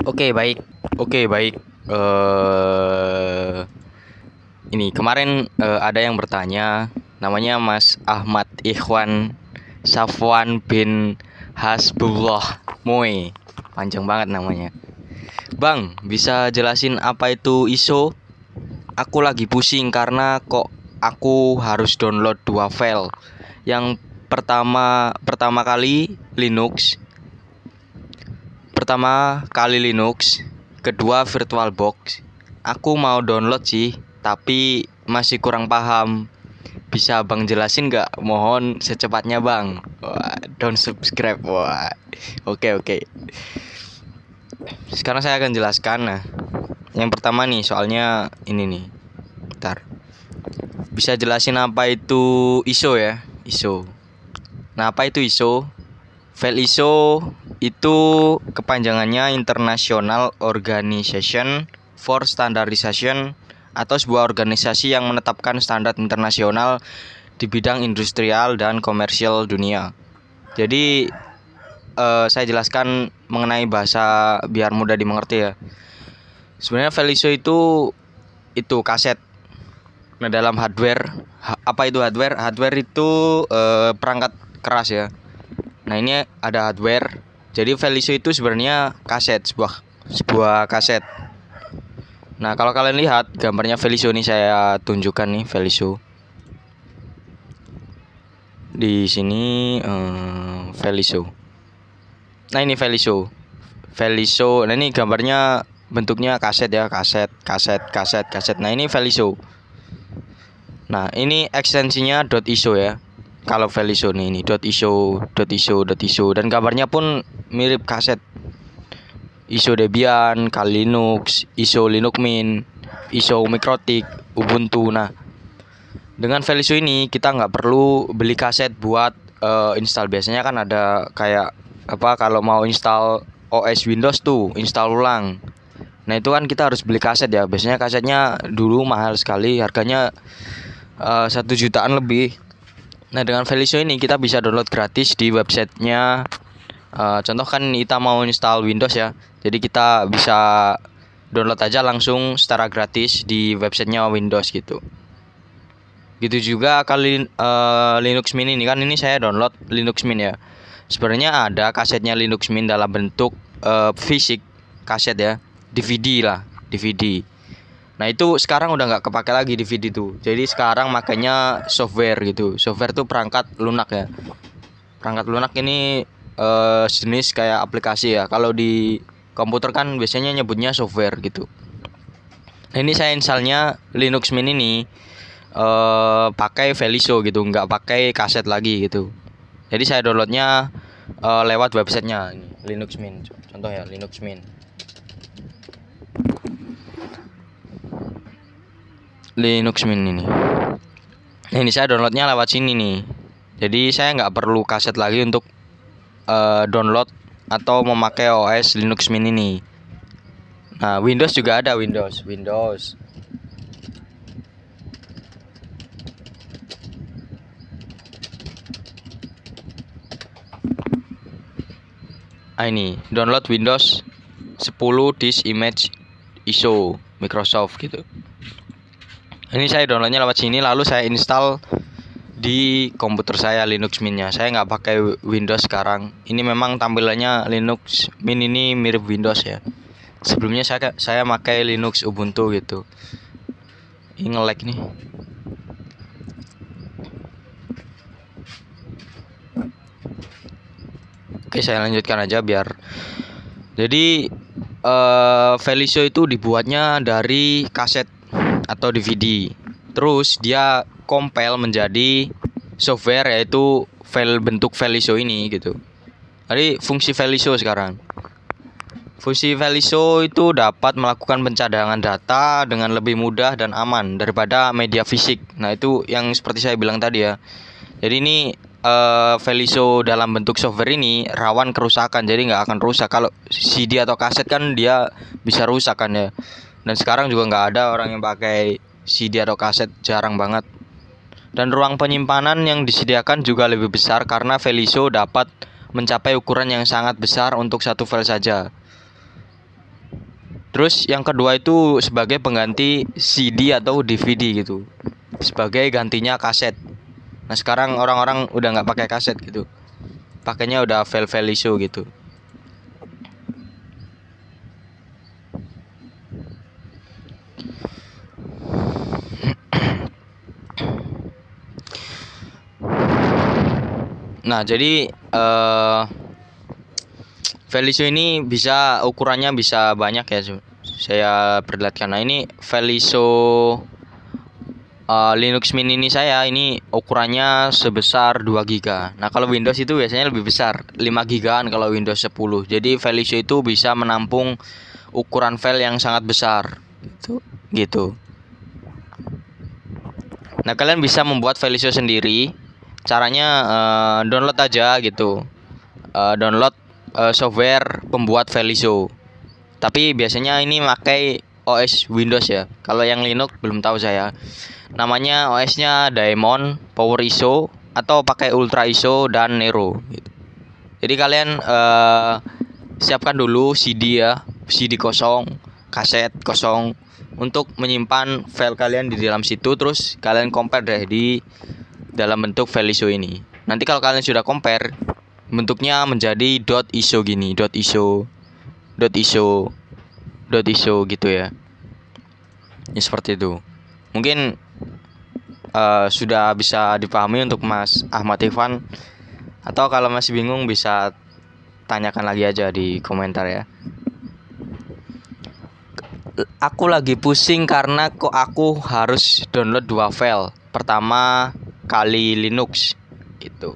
Oke okay, baik, oke okay, baik. Uh, ini kemarin uh, ada yang bertanya, namanya Mas Ahmad Ikhwan Safwan bin Hasbullah Moe, panjang banget namanya. Bang, bisa jelasin apa itu ISO? Aku lagi pusing karena kok aku harus download dua file. Yang pertama pertama kali Linux, pertama kali Linux, kedua VirtualBox. Aku mau download sih, tapi masih kurang paham. Bisa Bang jelasin nggak? Mohon secepatnya Bang. Wah, don't subscribe. Wah. Oke, oke. Sekarang saya akan jelaskan. Nah, yang pertama nih soalnya ini nih. Bentar. Bisa jelasin apa itu ISO ya? ISO. Nah, apa itu ISO? Feliso itu kepanjangannya International Organization for Standardization atau sebuah organisasi yang menetapkan standar internasional di bidang industrial dan komersial dunia. Jadi eh, saya jelaskan mengenai bahasa biar mudah dimengerti ya. Sebenarnya Feliso itu itu kaset. Nah dalam hardware apa itu hardware? Hardware itu eh, perangkat keras ya Nah ini ada hardware. Jadi Felicio itu sebenarnya kaset sebuah sebuah kaset. Nah kalau kalian lihat gambarnya Felicio ini saya tunjukkan nih Felicio. Di sini eh, um, Felicio. Nah ini Felicio. Felicio. Nah ini gambarnya bentuknya kaset ya kaset kaset kaset kaset. Nah ini Felicio. Nah ini ekstensinya .iso ya kalau file ISO ini dot ISO dot ISO dot ISO dan kabarnya pun mirip kaset ISO Debian, Kali Linux, ISO Linux Mint, ISO Mikrotik, Ubuntu. Nah, dengan file ISO ini kita nggak perlu beli kaset buat uh, install. Biasanya kan ada kayak apa kalau mau install OS Windows tuh install ulang. Nah itu kan kita harus beli kaset ya. Biasanya kasetnya dulu mahal sekali, harganya eh, satu uh, jutaan lebih. Nah dengan Felicio ini kita bisa download gratis di websitenya uh, Contoh kan kita mau install Windows ya Jadi kita bisa download aja langsung secara gratis di websitenya Windows gitu Gitu juga kali uh, eh, Linux Mint ini kan ini saya download Linux Mint ya Sebenarnya ada kasetnya Linux Mint dalam bentuk uh, fisik kaset ya DVD lah DVD Nah itu sekarang udah nggak kepake lagi DVD itu. Jadi sekarang makanya software gitu. Software tuh perangkat lunak ya. Perangkat lunak ini uh, eh, jenis kayak aplikasi ya. Kalau di komputer kan biasanya nyebutnya software gitu. Nah, ini saya installnya Linux Mint ini uh, pakai Veliso gitu, nggak pakai kaset lagi gitu. Jadi saya downloadnya uh, lewat websitenya Linux Mint. Contoh ya Linux Mint. Linux Mint ini nah, ini saya downloadnya lewat sini nih jadi saya nggak perlu kaset lagi untuk uh, download atau memakai OS Linux Mint ini nah Windows juga ada Windows Windows ah ini download Windows 10 disk image ISO Microsoft gitu ini saya downloadnya lewat sini lalu saya install di komputer saya Linux Mint-nya. Saya nggak pakai Windows sekarang. Ini memang tampilannya Linux Mint ini mirip Windows ya. Sebelumnya saya saya pakai Linux Ubuntu gitu. Ini nge nih. Oke, saya lanjutkan aja biar jadi uh, Felicio itu dibuatnya dari kaset atau DVD. Terus dia compile menjadi software yaitu file bentuk file ISO ini gitu. Jadi fungsi file ISO sekarang. Fungsi file ISO itu dapat melakukan pencadangan data dengan lebih mudah dan aman daripada media fisik. Nah, itu yang seperti saya bilang tadi ya. Jadi ini uh, ISO dalam bentuk software ini rawan kerusakan jadi nggak akan rusak kalau CD atau kaset kan dia bisa rusak kan ya dan sekarang juga nggak ada orang yang pakai CD atau kaset jarang banget dan ruang penyimpanan yang disediakan juga lebih besar karena Veliso dapat mencapai ukuran yang sangat besar untuk satu file saja. Terus yang kedua itu sebagai pengganti CD atau DVD gitu. Sebagai gantinya kaset. Nah sekarang orang-orang udah nggak pakai kaset gitu. Pakainya udah file Veliso gitu. Nah, jadi uh, eh, Felicio ini bisa ukurannya bisa banyak ya. Saya perlihatkan. Nah, ini Felicio uh, eh, Linux Mini ini saya ini ukurannya sebesar 2 GB. Nah, kalau Windows itu biasanya lebih besar, 5 GB kalau Windows 10. Jadi Felicio itu bisa menampung ukuran file yang sangat besar. Gitu. Gitu. Nah, kalian bisa membuat Felicio sendiri caranya uh, download aja gitu uh, download uh, software pembuat ISO. tapi biasanya ini pakai OS Windows ya kalau yang Linux belum tahu saya namanya OS-nya Daemon Power ISO atau pakai Ultra ISO dan Nero gitu. jadi kalian uh, siapkan dulu CD ya CD kosong kaset kosong untuk menyimpan file kalian di dalam situ terus kalian compare deh di dalam bentuk file iso ini. Nanti kalau kalian sudah compare bentuknya menjadi dot iso gini, dot iso, dot iso, dot iso gitu ya. ini ya, seperti itu. Mungkin uh, sudah bisa dipahami untuk Mas Ahmad Ivan atau kalau masih bingung bisa tanyakan lagi aja di komentar ya aku lagi pusing karena kok aku harus download dua file. Pertama kali Linux gitu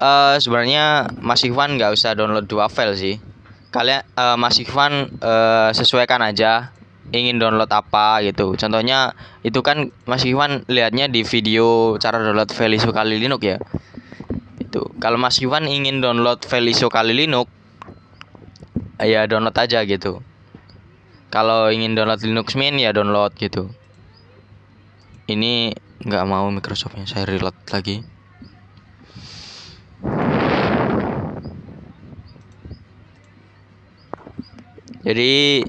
uh, sebenarnya masih fun nggak usah download dua file sih kalian uh, eh, masih eh, fun uh, sesuaikan aja ingin download apa gitu contohnya itu kan masih fun lihatnya di video cara download file ISO kali Linux ya itu kalau masih fun ingin download file ISO kali Linux ya download aja gitu kalau ingin download Linux Mint ya download gitu ini nggak mau Microsoftnya saya reload lagi jadi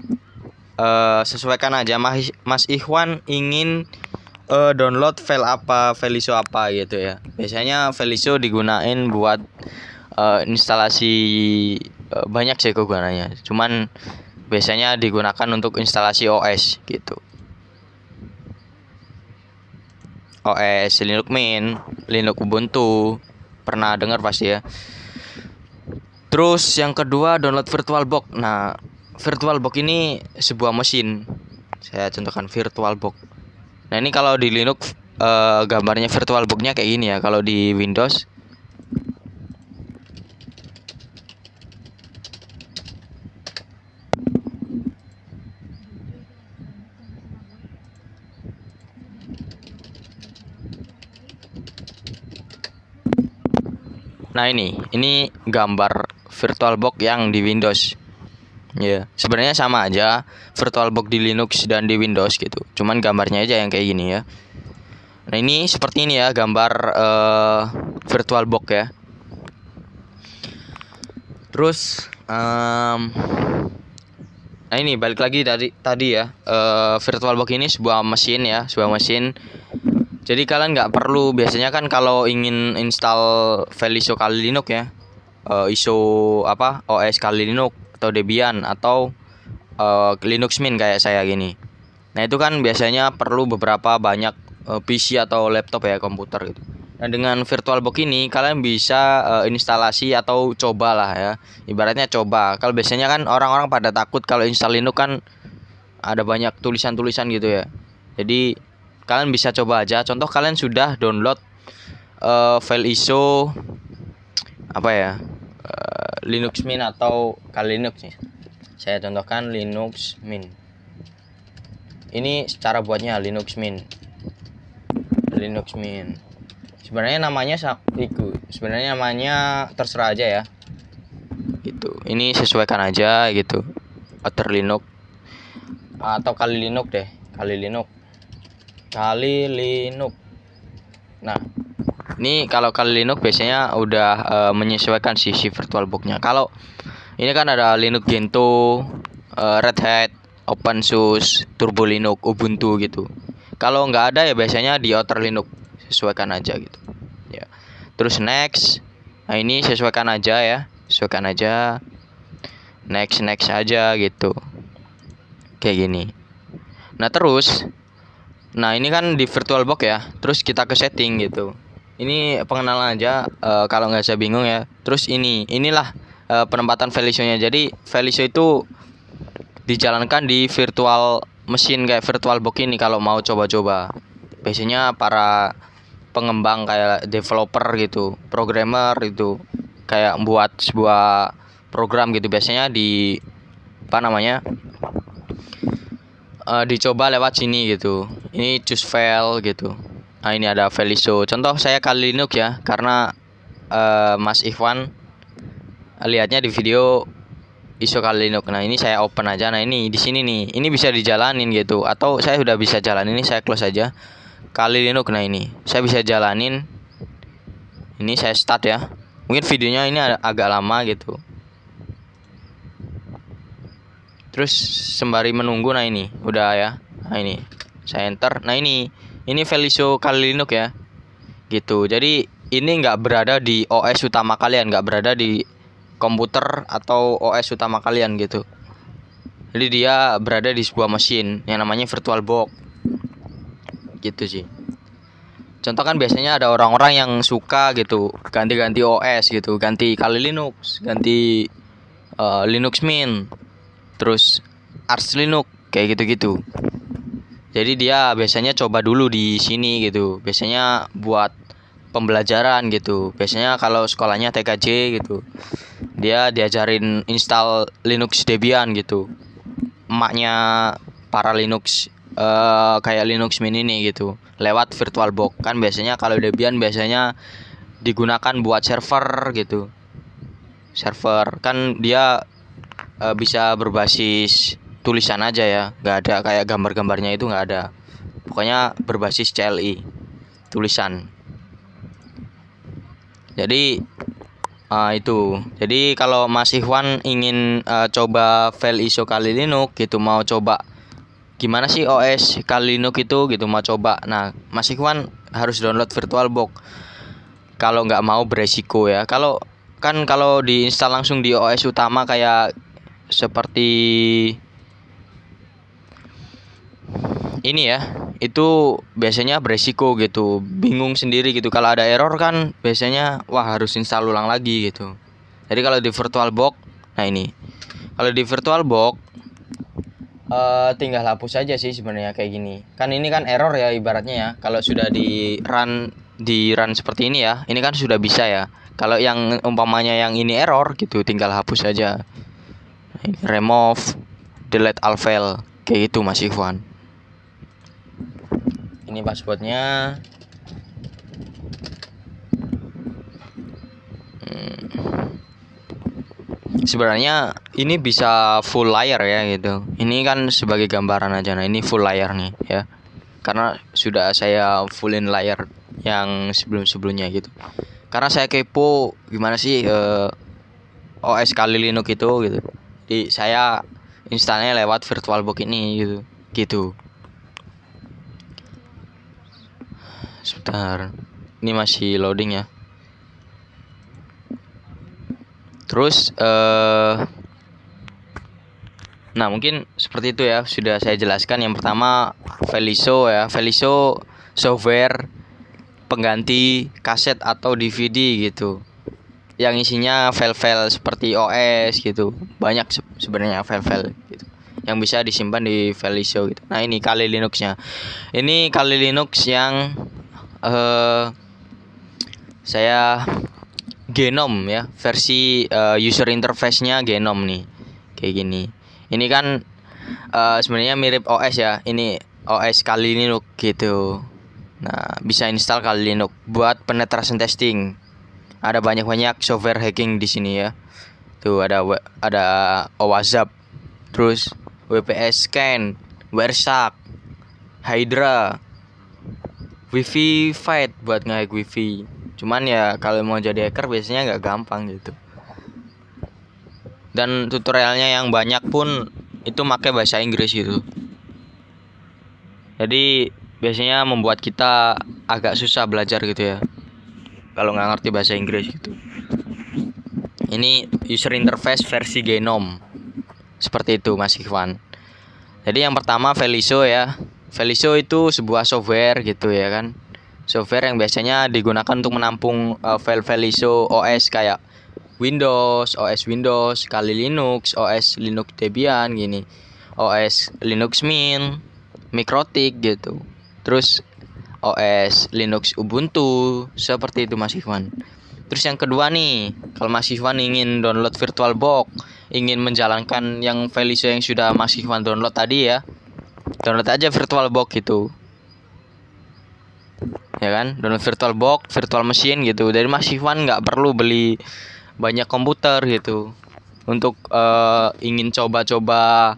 uh, sesuaikan aja Mas, Ikhwan ingin uh, download file apa file apa gitu ya biasanya file ISO digunain buat uh, instalasi uh, banyak sih kegunaannya cuman biasanya digunakan untuk instalasi OS gitu OS oh, eh, Linux Mint, Linux Ubuntu. Pernah dengar pasti ya. Terus yang kedua download VirtualBox. Nah, VirtualBox ini sebuah mesin. Saya contohkan VirtualBox. Nah, ini kalau di Linux eh, gambarnya VirtualBox-nya kayak gini ya. Kalau di Windows Nah ini, ini gambar virtual box yang di Windows. Ya, yeah. sebenarnya sama aja virtual box di Linux dan di Windows gitu. Cuman gambarnya aja yang kayak gini ya. Nah ini seperti ini ya gambar uh, box ya. Terus, um, nah ini balik lagi dari tadi ya. Uh, box ini sebuah mesin ya, sebuah mesin jadi kalian nggak perlu biasanya kan kalau ingin install Feliso kali Linux ya, uh, ISO apa OS kali Linux atau Debian atau uh, Linux Mint kayak saya gini. Nah itu kan biasanya perlu beberapa banyak uh, eh, PC atau laptop ya komputer gitu. Nah dengan virtual VirtualBox ini kalian bisa uh, instalasi atau cobalah ya. Ibaratnya coba. Kalau biasanya kan orang-orang pada takut kalau install Linux kan ada banyak tulisan-tulisan gitu ya. Jadi kalian bisa coba aja contoh kalian sudah download uh, file ISO apa ya uh, Linux Mint atau kali Linux nih saya contohkan Linux Mint ini cara buatnya Linux Mint Linux Mint sebenarnya namanya itu sebenarnya namanya terserah aja ya gitu ini sesuaikan aja gitu Otter Linux atau kali Linux deh kali Linux kali Linux. Nah, ini kalau kali Linux biasanya udah e, menyesuaikan sisi virtual booknya. Kalau ini kan ada Linux Gento, e, eh, Red Hat, OpenSUSE, Turbo Linux, Ubuntu gitu. Kalau nggak ada ya biasanya di outer Linux sesuaikan aja gitu. Ya. Terus next, nah ini sesuaikan aja ya, sesuaikan aja. Next next aja gitu. Kayak gini. Nah terus Nah ini kan di virtual box ya. Terus kita ke setting gitu. Ini pengenalan aja uh, kalau nggak saya bingung ya. Terus ini inilah uh, penempatan value-nya. Jadi value itu dijalankan di virtual mesin kayak virtual box ini kalau mau coba-coba. Biasanya para pengembang kayak developer gitu, programmer itu kayak buat sebuah program gitu biasanya di apa namanya uh, dicoba lewat sini gitu ini choose file gitu nah ini ada iso. contoh saya kali Linux ya karena uh, Mas Ivan lihatnya di video iso kali Linux nah ini saya open aja nah ini di sini nih ini bisa dijalanin gitu atau saya sudah bisa jalanin ini saya close aja kali Linux nah ini saya bisa jalanin ini saya start ya mungkin videonya ini agak lama gitu terus sembari menunggu nah ini udah ya nah ini saya enter nah ini ini Felicio kali Linux ya gitu jadi ini nggak berada di OS utama kalian nggak berada di komputer atau OS utama kalian gitu jadi dia berada di sebuah mesin yang namanya virtual box gitu sih contoh kan biasanya ada orang-orang yang suka gitu ganti-ganti OS gitu ganti kali Linux ganti uh, Linux Mint terus Ars Linux kayak gitu-gitu jadi dia biasanya coba dulu di sini gitu biasanya buat pembelajaran gitu biasanya kalau sekolahnya TKJ gitu dia diajarin install Linux Debian gitu emaknya para Linux uh, kayak Linux Mini nih gitu lewat virtual box kan biasanya kalau Debian biasanya digunakan buat server gitu server kan dia uh, bisa berbasis tulisan aja ya nggak ada kayak gambar-gambarnya itu nggak ada pokoknya berbasis CLI tulisan jadi uh, itu jadi kalau Mas Ikhwan ingin uh, coba file ISO kali Linux gitu mau coba gimana sih OS kali Linux itu gitu mau coba nah Mas Ikhwan harus download VirtualBox kalau nggak mau beresiko ya kalau kan kalau diinstal langsung di OS utama kayak seperti ini ya itu biasanya beresiko gitu bingung sendiri gitu kalau ada error kan biasanya wah harus install ulang lagi gitu jadi kalau di virtual box nah ini kalau di virtual box uh, tinggal hapus aja sih sebenarnya kayak gini kan ini kan error ya ibaratnya ya kalau sudah di run di run seperti ini ya ini kan sudah bisa ya kalau yang umpamanya yang ini error gitu tinggal hapus aja remove, delete all file, kayak gitu Mas Ikhwan. Ini passwordnya. Hmm. Sebenarnya ini bisa full layer ya gitu. Ini kan sebagai gambaran aja. Nah ini full layer nih ya. Karena sudah saya fullin layer yang sebelum-sebelumnya gitu. Karena saya kepo gimana sih eh, OS kali Linux itu gitu di saya installnya lewat virtual book ini gitu. gitu sebentar ini masih loading ya terus eh uh, Nah mungkin seperti itu ya sudah saya jelaskan yang pertama Veliso ya Veliso software pengganti kaset atau DVD gitu yang isinya file-file seperti OS gitu banyak se sebenarnya file-file gitu yang bisa disimpan di file ISO gitu nah ini kali Linuxnya ini kali Linux yang uh, saya Genom ya versi uh, user interface-nya Genom nih kayak gini ini kan uh, sebenarnya mirip OS ya ini OS kali Linux gitu nah bisa install kali Linux buat penetration testing ada banyak-banyak software hacking di sini ya tuh ada ada OWASP terus WPS scan Wersak Hydra Wifi fight buat ngehack Wifi cuman ya kalau mau jadi hacker biasanya nggak gampang gitu dan tutorialnya yang banyak pun itu pakai bahasa Inggris gitu jadi biasanya membuat kita agak susah belajar gitu ya kalau nggak ngerti bahasa Inggris gitu ini user interface versi Genome seperti itu Mas Ikhwan jadi yang pertama Veliso ya Veliso itu sebuah software gitu ya kan software yang biasanya digunakan untuk menampung uh, file Veliso OS kayak Windows, OS Windows, kali Linux, OS Linux Debian gini, OS Linux Mint, Mikrotik gitu. Terus OS Linux Ubuntu seperti itu Mas Ikhwan. Terus yang kedua nih, kalau Mas Ikhwan ingin download virtual box, ingin menjalankan yang Felicio yang sudah Mas Ikhwan download tadi ya, download aja virtual box gitu. Ya kan, download virtual box, virtual machine gitu. Dari Mas Ikhwan nggak perlu beli banyak komputer gitu untuk uh, ingin coba-coba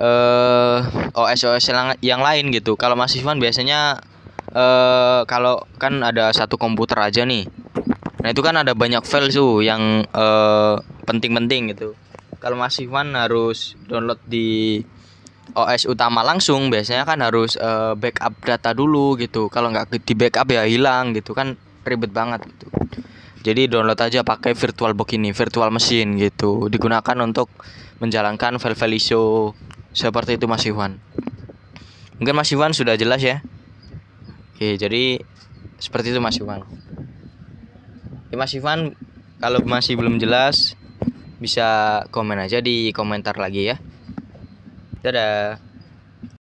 uh, eh, OS OS yang, yang lain gitu. Kalau Mas Ikhwan biasanya uh, kalau kan ada satu komputer aja nih. Nah itu kan ada banyak file tuh yang eh, penting-penting uh, gitu. Kalau Mas Iwan harus download di OS utama langsung, biasanya kan harus uh, backup data dulu gitu. Kalau nggak di backup ya hilang gitu kan ribet banget gitu. Jadi download aja pakai virtual box ini, virtual mesin gitu. Digunakan untuk menjalankan file-file ISO seperti itu Mas Iwan. Mungkin Mas Iwan sudah jelas ya. Oke, jadi seperti itu Mas Ivan. Oke, Mas Ivan, kalau masih belum jelas bisa komen aja di komentar lagi ya. Dadah.